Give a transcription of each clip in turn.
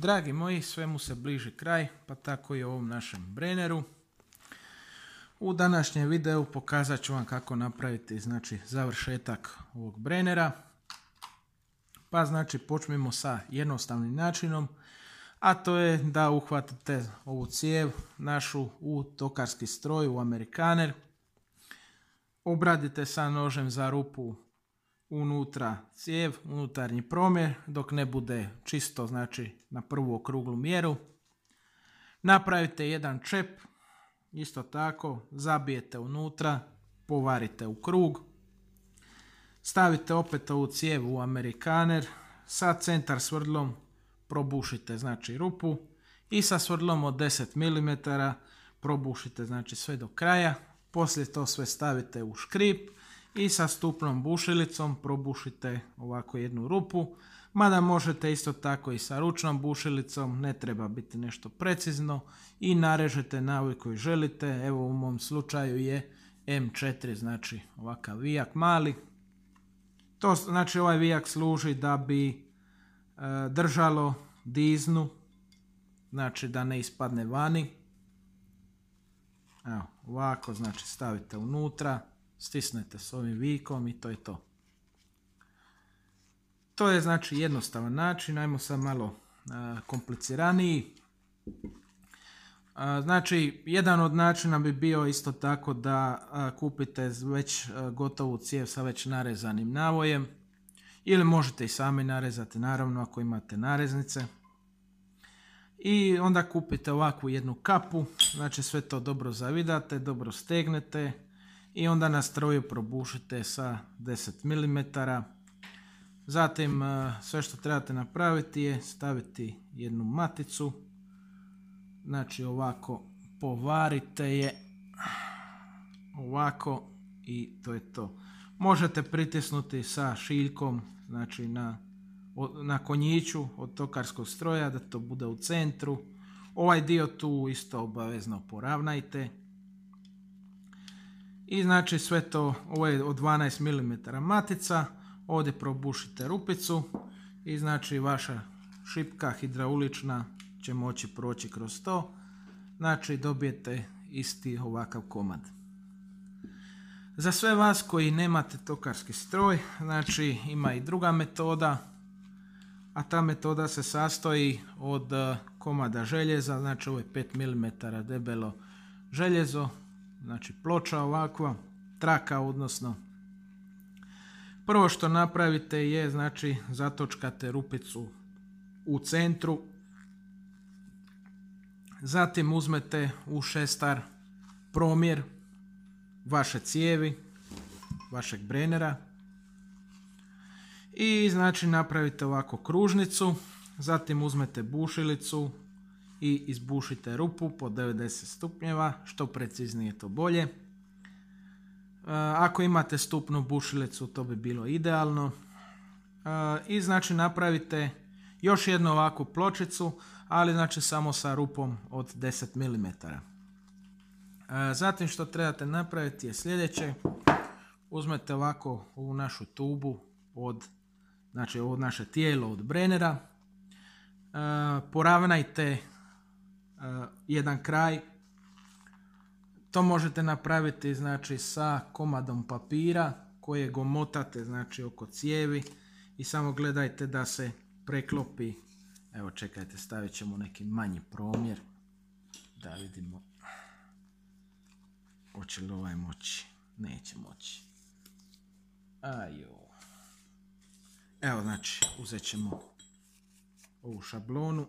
Dragi moji, svemu se bliži kraj, pa tako i ovom našem Brenneru. U današnjem videu pokazat ću vam kako napraviti znači, završetak ovog Brennera. Pa znači počnemo sa jednostavnim načinom, a to je da uhvatite ovu cijev našu u tokarski stroj, u amerikaner. Obradite sa nožem za rupu unutra cijev, unutarnji promjer, dok ne bude čisto, znači na prvu okruglu mjeru. Napravite jedan čep, isto tako, zabijete unutra, povarite u krug. Stavite opet ovu cijev u amerikaner, sa centar svrdlom probušite znači rupu i sa svrdlom od 10 mm probušite znači sve do kraja. Poslije to sve stavite u škrip i sa stupnom bušilicom probušite ovako jednu rupu. Mada možete isto tako i sa ručnom bušilicom, ne treba biti nešto precizno i narežete na ovaj koji želite. Evo u mom slučaju je M4, znači ovakav vijak mali. To znači ovaj vijak služi da bi e, držalo diznu, znači da ne ispadne vani. Evo, ovako, znači stavite unutra stisnete s ovim vikom i to je to. To je znači jednostavan način, ajmo sad malo kompliciraniji. znači, jedan od načina bi bio isto tako da kupite već gotovu cijev sa već narezanim navojem. Ili možete i sami narezati, naravno, ako imate nareznice. I onda kupite ovakvu jednu kapu, znači sve to dobro zavidate, dobro stegnete, i onda na stroju probušite sa 10 mm. Zatim e, sve što trebate napraviti je staviti jednu maticu. Znači ovako povarite je ovako i to je to. Možete pritisnuti sa šiljkom znači na, na konjiću od tokarskog stroja da to bude u centru. Ovaj dio tu isto obavezno poravnajte. I znači sve to, ovo je od 12 mm matica, ovdje probušite rupicu i znači vaša šipka hidraulična će moći proći kroz to. Znači dobijete isti ovakav komad. Za sve vas koji nemate tokarski stroj, znači ima i druga metoda, a ta metoda se sastoji od komada željeza, znači ovo je 5 mm debelo željezo, Znači ploča ovakva, traka odnosno. Prvo što napravite je znači zatočkate rupicu u centru. Zatim uzmete u šestar promjer vaše cijevi, vašeg brenera. I znači napravite ovako kružnicu, zatim uzmete bušilicu, i izbušite rupu po 90 stupnjeva, što preciznije to bolje. E, ako imate stupnu bušilicu to bi bilo idealno. E, I znači napravite još jednu ovakvu pločicu, ali znači samo sa rupom od 10 mm. E, zatim što trebate napraviti je sljedeće. Uzmete ovako ovu našu tubu od, znači ovo naše tijelo od brenera. Poravnajte Eh, jedan kraj. To možete napraviti znači sa komadom papira go motate znači oko cijevi i samo gledajte da se preklopi. Evo čekajte, stavit ćemo neki manji promjer da vidimo hoće li ovaj moći. Neće moći. Ajo. Evo znači uzet ćemo ovu šablonu.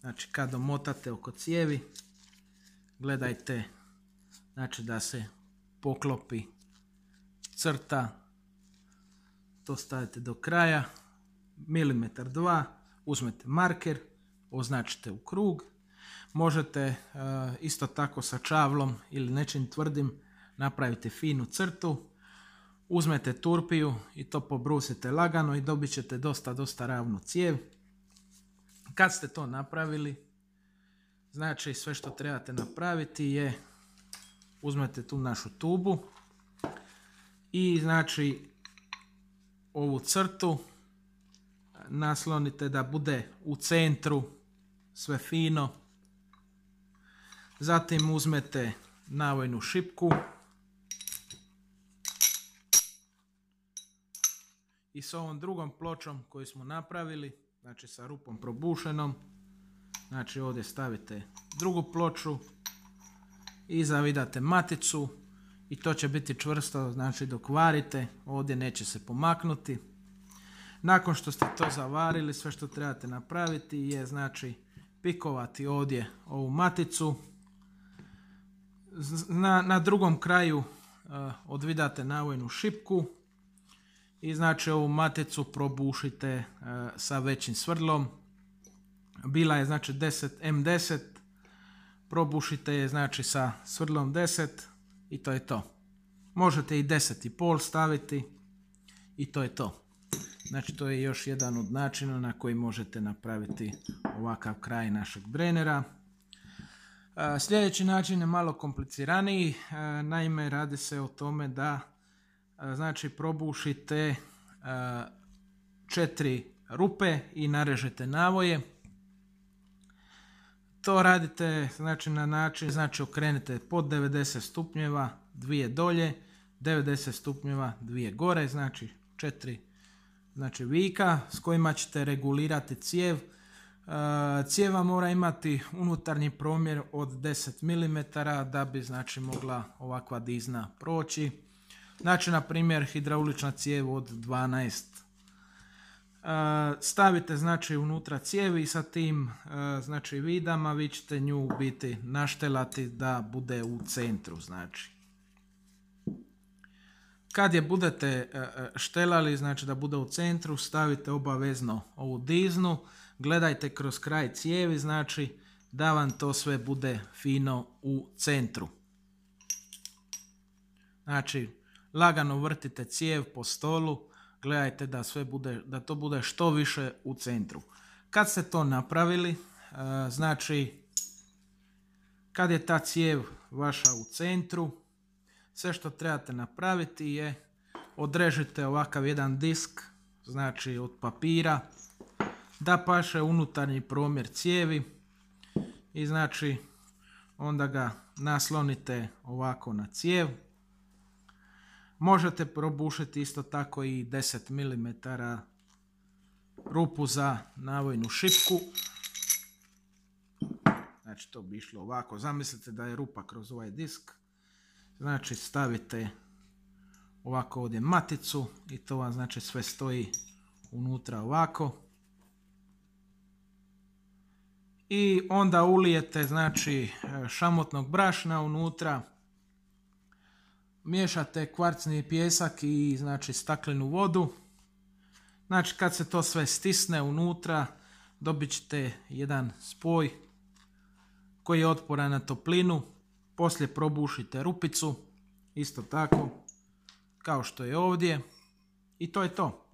Znači kad omotate oko cijevi, gledajte znači da se poklopi crta, to stavite do kraja, milimetar dva, uzmete marker, označite u krug, možete e, isto tako sa čavlom ili nečim tvrdim napravite finu crtu, uzmete turpiju i to pobrusite lagano i dobit ćete dosta, dosta ravnu cijev. Kad ste to napravili, znači sve što trebate napraviti je uzmete tu našu tubu i znači ovu crtu naslonite da bude u centru sve fino. Zatim uzmete navojnu šipku i s ovom drugom pločom koju smo napravili znači sa rupom probušenom. Znači ovdje stavite drugu ploču i zavidate maticu i to će biti čvrsto, znači dok varite, ovdje neće se pomaknuti. Nakon što ste to zavarili, sve što trebate napraviti je znači pikovati ovdje ovu maticu. Na, drugom kraju eh, odvidate navojnu šipku i znači ovu maticu probušite e, sa većim svrdlom. Bila je znači 10 M10, probušite je znači sa svrdlom 10 i to je to. Možete i 10,5 staviti i to je to. Znači to je još jedan od načina na koji možete napraviti ovakav kraj našeg brenera. E, sljedeći način je malo kompliciraniji, e, naime radi se o tome da E, znači probušite e, četiri rupe i narežete navoje. To radite znači na način, znači okrenete pod 90 stupnjeva, dvije dolje, 90 stupnjeva, dvije gore, znači četiri znači vika s kojima ćete regulirati cijev. E, cijeva mora imati unutarnji promjer od 10 mm da bi znači mogla ovakva dizna proći. Znači, na primjer, hidraulična cijev od 12. E, stavite znači unutra cijevi i sa tim e, znači vidama vi ćete nju biti naštelati da bude u centru znači. Kad je budete e, štelali, znači da bude u centru, stavite obavezno ovu diznu, gledajte kroz kraj cijevi, znači da vam to sve bude fino u centru. Znači, lagano vrtite cijev po stolu, gledajte da, sve bude, da to bude što više u centru. Kad ste to napravili, e, znači kad je ta cijev vaša u centru, sve što trebate napraviti je odrežite ovakav jedan disk, znači od papira, da paše unutarnji promjer cijevi i znači onda ga naslonite ovako na cijev Možete probušiti isto tako i 10 mm rupu za navojnu šipku. Znači to bi išlo ovako. Zamislite da je rupa kroz ovaj disk. Znači stavite ovako ovdje maticu i to vam znači sve stoji unutra ovako. I onda ulijete znači šamotnog brašna unutra miješate kvarcni pjesak i znači staklenu vodu. Znači kad se to sve stisne unutra dobit ćete jedan spoj koji je otporan na toplinu. Poslije probušite rupicu, isto tako kao što je ovdje. I to je to.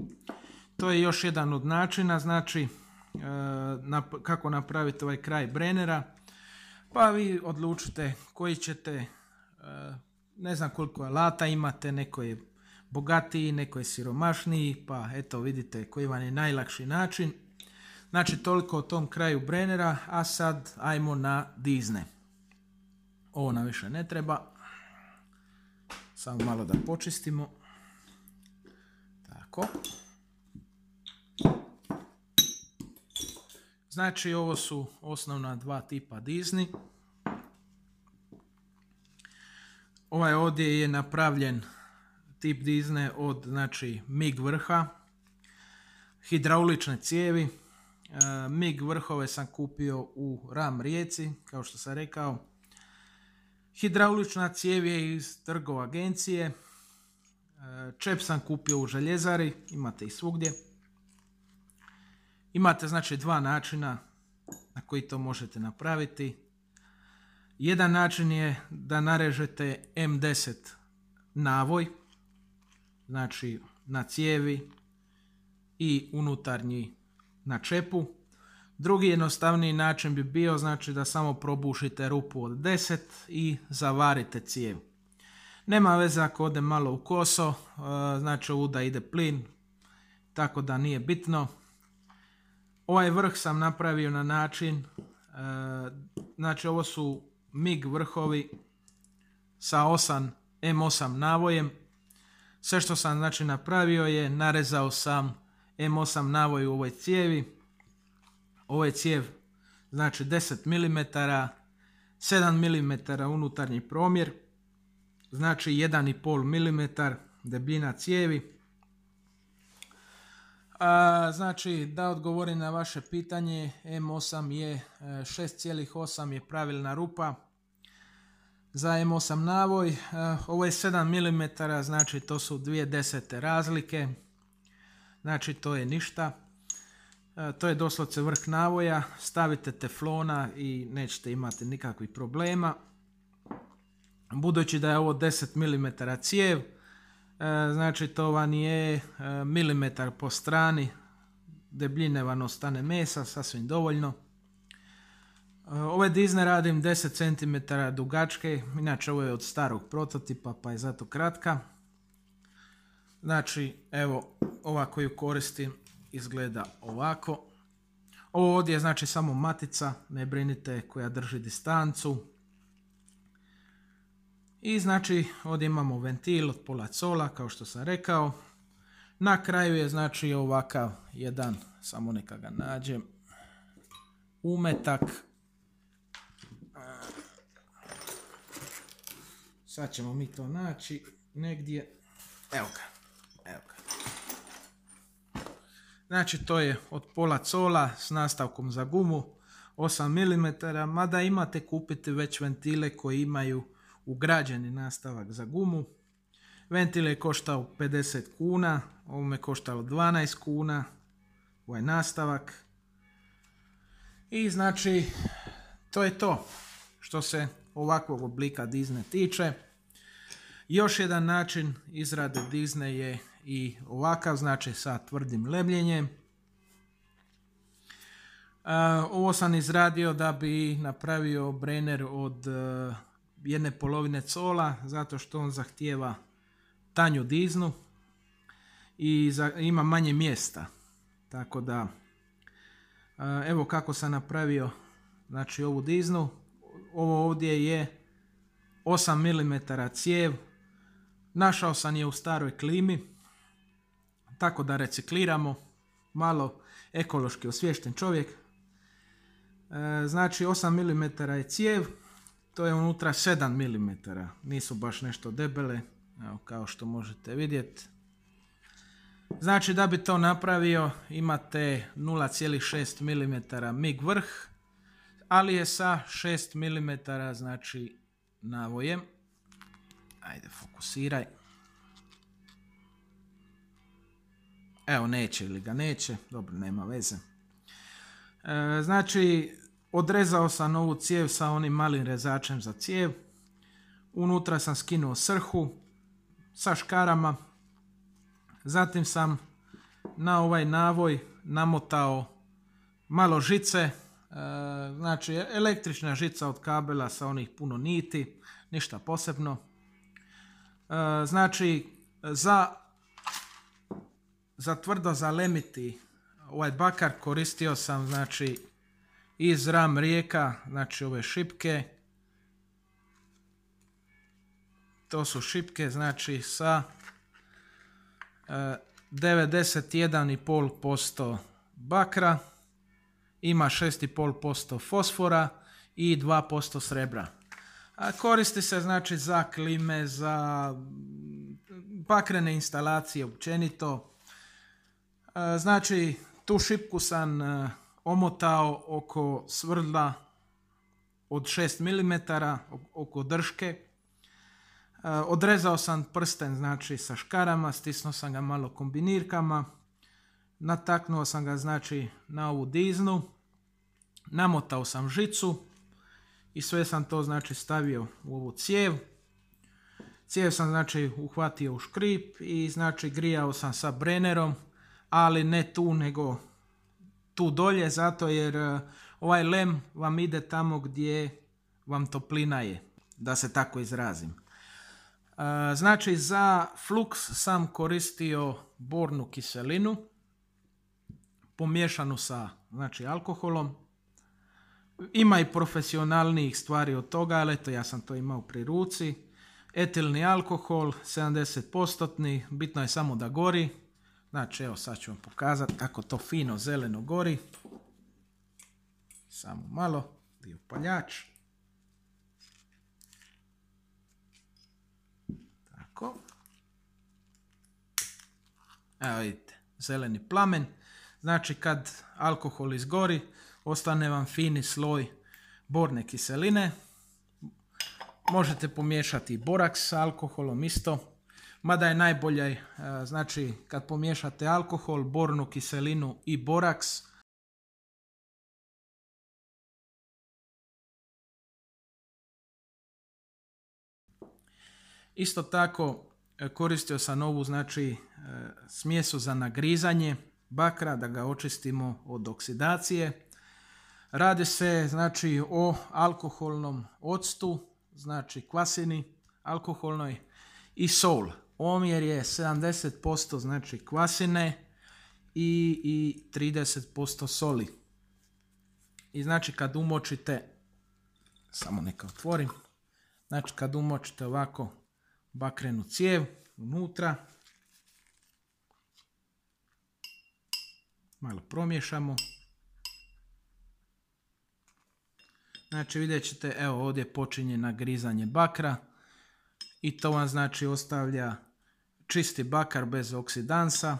To je još jedan od načina, znači e, kako napraviti ovaj kraj brenera. Pa vi odlučite koji ćete e, ne znam koliko alata imate, neko je bogatiji, neko je siromašniji, pa eto vidite koji vam je najlakši način. Znači toliko o tom kraju Brennera, a sad ajmo na Disney. Ovo nam više ne treba. Samo malo da počistimo. Tako. Znači ovo su osnovna dva tipa Disney. Ovaj ovdje je napravljen tip dizne od znači MIG vrha, hidraulične cijevi. E, MIG vrhove sam kupio u Ram Rijeci, kao što sam rekao. Hidraulična cijev je iz trgova agencije. E, čep sam kupio u željezari, imate i svugdje. Imate znači dva načina na koji to možete napraviti. Jedan način je da narežete M10 navoj, znači na cijevi i unutarnji na čepu. Drugi jednostavniji način bi bio znači da samo probušite rupu od 10 i zavarite cijev. Nema veze ako ode malo u koso, e, znači ovuda ide plin, tako da nije bitno. Ovaj vrh sam napravio na način, e, znači ovo su MIG vrhovi sa 8 M8 navojem. Sve što sam znači napravio je narezao sam M8 navoj u ovoj cijevi. Ovo je cijev znači 10 mm, 7 mm unutarnji promjer, znači 1,5 mm debljina cijevi znači, da odgovorim na vaše pitanje, M8 je 6,8 e, je pravilna rupa za M8 navoj. E, ovo je 7 mm, znači to su dvije desete razlike. Znači to je ništa. E, to je doslovce vrh navoja. Stavite teflona i nećete imati nikakvih problema. Budući da je ovo 10 mm cijev, E, znači to vam je e, milimetar po strani debljine vam ostane mesa, sasvim dovoljno. E, ove dizne radim 10 cm dugačke, inače ovo je od starog prototipa pa je zato kratka. Znači, evo, ova koju koristim izgleda ovako. Ovo ovdje je znači samo matica, ne brinite koja drži distancu. I znači ovdje imamo ventil od pola cola kao što sam rekao. Na kraju je znači ovakav jedan, samo neka ga nađem, umetak. Sad ćemo mi to naći negdje. Evo ga, evo ga. Znači to je od pola cola s nastavkom za gumu 8 mm, mada imate kupiti već ventile koji imaju ugrađeni nastavak za gumu. Ventil je koštao 50 kuna, ovo me koštalo 12 kuna, ovaj nastavak. I znači, to je to što se ovakvog oblika dizne tiče. Još jedan način izrade dizne je i ovakav, znači sa tvrdim lebljenjem. Ovo sam izradio da bi napravio brener od jedne polovine cola zato što on zahtijeva tanju diznu i ima manje mjesta. Tako da, evo kako sam napravio znači ovu diznu. Ovo ovdje je 8 mm cijev. Našao sam je u staroj klimi. Tako da recikliramo. Malo ekološki osviješten čovjek. E, znači 8 mm je cijev. To je unutra 7 mm, nisu baš nešto debele, evo kao što možete vidjeti. Znači da bi to napravio imate 0,6 mm mig vrh, ali je sa 6 mm znači navojem. Ajde fokusiraj. Evo neće ili ga neće, dobro nema veze. E, znači Odrezao sam ovu cijev sa onim malim rezačem za cijev. Unutra sam skinuo srhu sa škarama. Zatim sam na ovaj navoj namotao malo žice. E, znači električna žica od kabela sa onih puno niti. Ništa posebno. E, znači za, za tvrdo zalemiti ovaj bakar koristio sam znači iz ram rijeka, znači ove šipke. To su šipke, znači sa 91,5% e, bakra, ima 6,5% fosfora i 2% srebra. A koristi se znači za klime, za pakrene instalacije općenito. E, znači tu šipku sam e, omotao oko svrdla od 6 mm, oko drške. E, odrezao sam prsten znači sa škarama, stisnuo sam ga malo kombinirkama, nataknuo sam ga znači na ovu diznu, namotao sam žicu i sve sam to znači stavio u ovu cijev. Cijev sam znači uhvatio u škrip i znači grijao sam sa brenerom, ali ne tu nego tu dolje zato jer e, ovaj lem vam ide tamo gdje vam toplina je, da se tako izrazim. E, znači za Flux sam koristio bornu kiselinu pomiješanu sa znači, alkoholom. Ima i profesionalnijih stvari od toga, ali eto ja sam to imao pri ruci. Etilni alkohol, 70%, bitno je samo da gori, Znači, evo sad ću vam pokazati kako to fino zeleno gori. Samo malo, dio paljač. Tako. Evo vidite, zeleni plamen. Znači kad alkohol izgori, ostane vam fini sloj borne kiseline. Možete pomiješati borak sa alkoholom isto, Mada je najbolje, e, znači kad pomiješate alkohol, bornu kiselinu i boraks, Isto tako e, koristio sam ovu znači e, smjesu za nagrizanje bakra da ga očistimo od oksidacije. Radi se znači o alkoholnom octu, znači kvasini alkoholnoj i sol omjer je 70% znači kvasine i, i 30% soli. I znači kad umočite, samo neka otvorim, znači kad umočite ovako bakrenu cijev unutra, malo promješamo. Znači vidjet ćete, evo ovdje počinje nagrizanje bakra i to vam znači ostavlja čisti bakar bez oksidansa.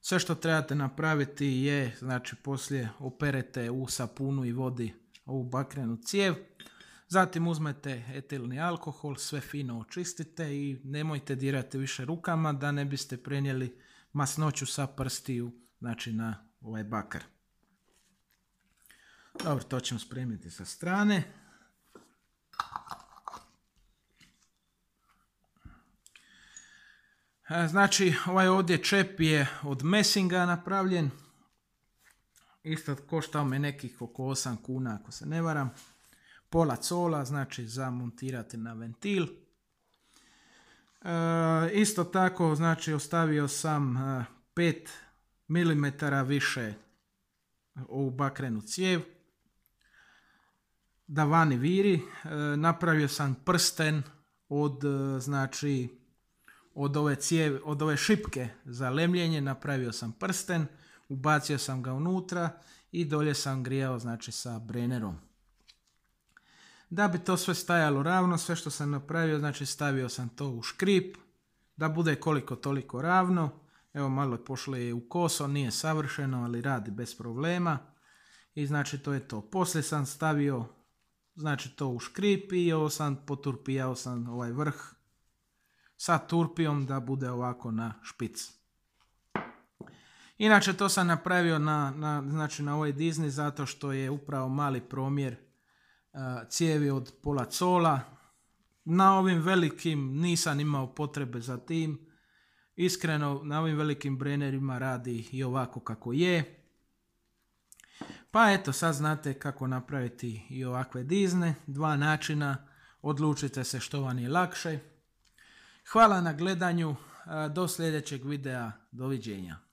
Sve što trebate napraviti je, znači poslije operete u sapunu i vodi ovu bakrenu cijev. Zatim uzmete etilni alkohol, sve fino očistite i nemojte dirati više rukama da ne biste prenijeli masnoću sa prstiju znači na ovaj bakar. Dobro, to ćemo spremiti sa strane. E, znači, ovaj ovdje čep je od mesinga napravljen. Isto koštao me nekih oko 8 kuna, ako se ne varam. Pola cola, znači za zamontirati na ventil. E, isto tako, znači, ostavio sam 5 e, mm više ovu bakrenu cijev. Da vani viri. napravio sam prsten od, znači, od ove, od ove šipke za lemljenje napravio sam prsten, ubacio sam ga unutra i dolje sam grijao znači sa brenerom. Da bi to sve stajalo ravno, sve što sam napravio, znači stavio sam to u škrip, da bude koliko toliko ravno. Evo malo je pošlo je u koso, nije savršeno, ali radi bez problema. I znači to je to. Poslije sam stavio znači to u škrip i ovo sam poturpijao sam ovaj vrh sa turpijom da bude ovako na špic. Inače to sam napravio na, na, znači na ovoj Disney zato što je upravo mali promjer e, cijevi od pola cola. Na ovim velikim nisam imao potrebe za tim. Iskreno na ovim velikim brenerima radi i ovako kako je. Pa eto sad znate kako napraviti i ovakve Disney. Dva načina. Odlučite se što vam je lakše. Hvala na gledanju, do sljedećeg videa, doviđenja.